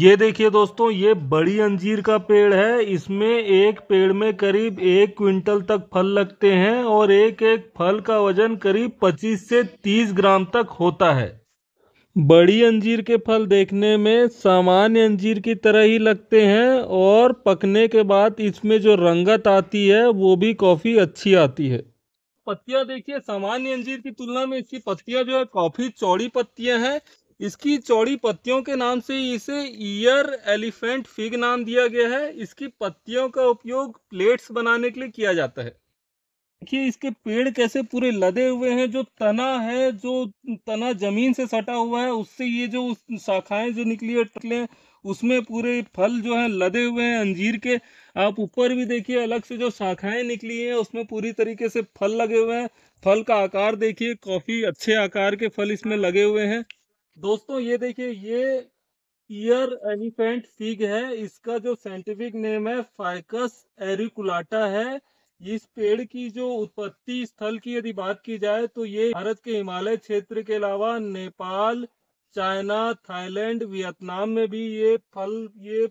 ये देखिए दोस्तों ये बड़ी अंजीर का पेड़ है इसमें एक पेड़ में करीब एक क्विंटल तक फल लगते हैं और एक एक फल का वजन करीब 25 से 30 ग्राम तक होता है बड़ी अंजीर के फल देखने में सामान्य अंजीर की तरह ही लगते हैं और पकने के बाद इसमें जो रंगत आती है वो भी काफ़ी अच्छी आती है पत्तियां देखिए सामान्य अंजीर की तुलना में इसकी पत्तियां जो है काफ़ी चौड़ी पत्तियां हैं इसकी चौड़ी पत्तियों के नाम से इसे ईयर एलिफेंट फिग नाम दिया गया है इसकी पत्तियों का उपयोग प्लेट्स बनाने के लिए किया जाता है देखिए इसके पेड़ कैसे पूरे लदे हुए हैं जो तना है जो तना जमीन से सटा हुआ है उससे ये जो शाखाएं जो निकली है टकले उसमें पूरे फल जो है लदे हुए हैं अंजीर के आप ऊपर भी देखिए अलग से जो शाखाएं निकली हैं उसमें पूरी तरीके से फल लगे हुए हैं फल का आकार देखिए काफ़ी अच्छे आकार के फल इसमें लगे हुए हैं दोस्तों ये देखिए ये ईयर एलिफेंट फिग है इसका जो साइंटिफिक नेम है फाइकस एरिकुलाटा है इस पेड़ की जो उत्पत्ति स्थल की यदि बात की जाए तो ये भारत के हिमालय क्षेत्र के अलावा नेपाल चाइना थाईलैंड वियतनाम में भी ये फल ये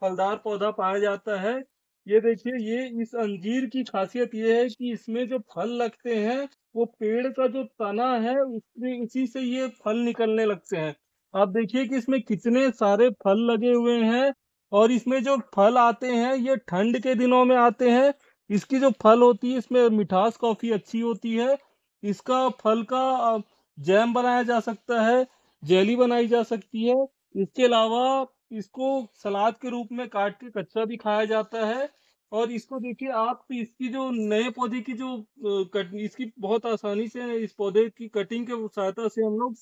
फलदार पौधा पाया जाता है ये देखिए ये इस अंजीर की खासियत ये है कि इसमें जो फल लगते हैं वो पेड़ का जो तना है उसमें इसी से ये फल निकलने लगते हैं आप देखिए कि इसमें कितने सारे फल लगे हुए हैं और इसमें जो फल आते हैं ये ठंड के दिनों में आते हैं इसकी जो फल होती है इसमें मिठास काफ़ी अच्छी होती है इसका फल का जैम बनाया जा सकता है जेली बनाई जा सकती है इसके अलावा इसको सलाद के रूप में काट के कच्चा भी खाया जाता है और इसको देखिए आप इसकी जो नए पौधे की जो कट इसकी बहुत आसानी से इस पौधे की कटिंग के सहायता से हम लोग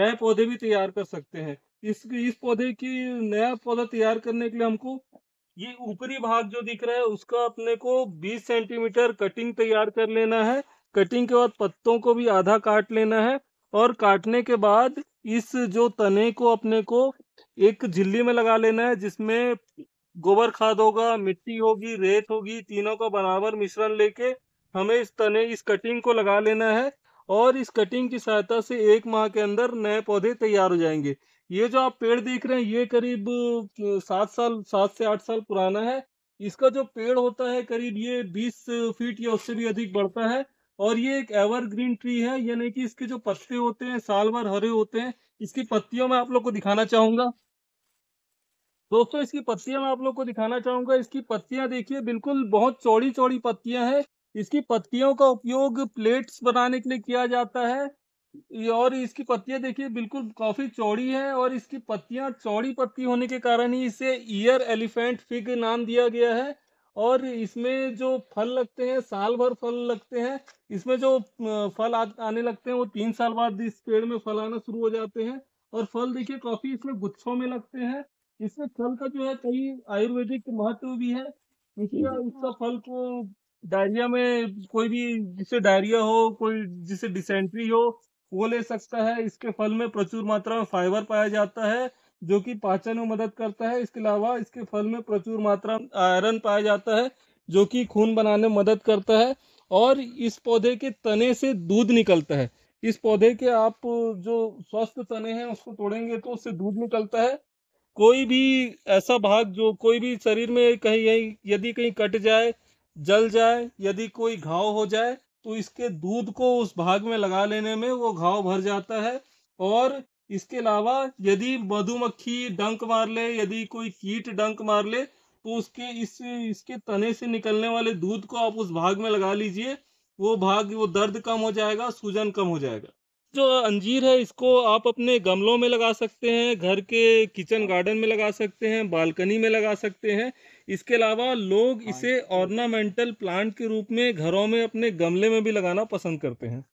नए पौधे भी तैयार कर सकते हैं इस इस पौधे की नया पौधा तैयार करने के लिए हमको ये ऊपरी भाग जो दिख रहा है उसका अपने को 20 सेंटीमीटर कटिंग तैयार कर लेना है कटिंग के बाद पत्तों को भी आधा काट लेना है और काटने के बाद इस जो तने को अपने को एक झिल्ली में लगा लेना है जिसमें गोबर खाद होगा मिट्टी होगी रेत होगी तीनों का बराबर मिश्रण लेके हमें इस तने इस कटिंग को लगा लेना है और इस कटिंग की सहायता से एक माह के अंदर नए पौधे तैयार हो जाएंगे ये जो आप पेड़ देख रहे हैं ये करीब सात साल सात से आठ साल पुराना है इसका जो पेड़ होता है करीब ये बीस फीट या उससे भी अधिक बढ़ता है और ये एक एवरग्रीन ट्री है यानी कि इसके जो पत्ते होते हैं साल भर हरे होते हैं इसकी पत्तियों में आप लोग को दिखाना चाहूंगा दोस्तों इसकी पत्तियां मैं आप लोग को दिखाना चाहूंगा इसकी पत्तियां देखिए बिल्कुल बहुत चौड़ी चौड़ी पत्तियां हैं इसकी पत्तियों का उपयोग प्लेट्स बनाने के लिए किया जाता है और इसकी पत्तियां देखिए बिल्कुल काफी चौड़ी है और इसकी पत्तियां चौड़ी पत्ती होने के कारण ही इसे ईयर एलिफेंट फिग नाम दिया गया है और इसमें जो फल लगते हैं साल भर फल लगते हैं इसमें जो फल आ, आने लगते हैं वो तीन साल बाद इस पेड़ में फल आना शुरू हो जाते हैं और फल देखिए काफी इसमें गुच्छों में लगते हैं इसमें फल का जो है कई आयुर्वेदिक महत्व भी है इसका इसका फल को डायरिया में कोई भी जिसे डायरिया हो कोई जिसे डिसेंट्री हो वो ले सकता है इसके फल में प्रचुर मात्रा में फाइबर पाया जाता है जो कि पाचन में मदद करता है इसके अलावा इसके फल में प्रचुर मात्रा आयरन पाया जाता है जो कि खून बनाने में मदद करता है और इस पौधे के तने से दूध निकलता है इस पौधे के आप जो स्वस्थ तने हैं उसको तोड़ेंगे तो उससे दूध निकलता है कोई भी ऐसा भाग जो कोई भी शरीर में कहीं कहीं यदि कहीं कट जाए जल जाए यदि कोई घाव हो जाए तो इसके दूध को उस भाग में लगा लेने में वो घाव भर जाता है और इसके अलावा यदि मधुमक्खी डंक मार ले यदि कोई कीट डंक मार ले तो उसके इस इसके तने से निकलने वाले दूध को आप उस भाग में लगा लीजिए वो भाग वो दर्द कम हो जाएगा सूजन कम हो जाएगा जो अंजीर है इसको आप अपने गमलों में लगा सकते हैं घर के किचन गार्डन में लगा सकते हैं बालकनी में लगा सकते हैं इसके अलावा लोग इसे ऑर्नामेंटल हाँ, प्लांट तो के रूप में घरों में अपने गमले में भी लगाना पसंद करते हैं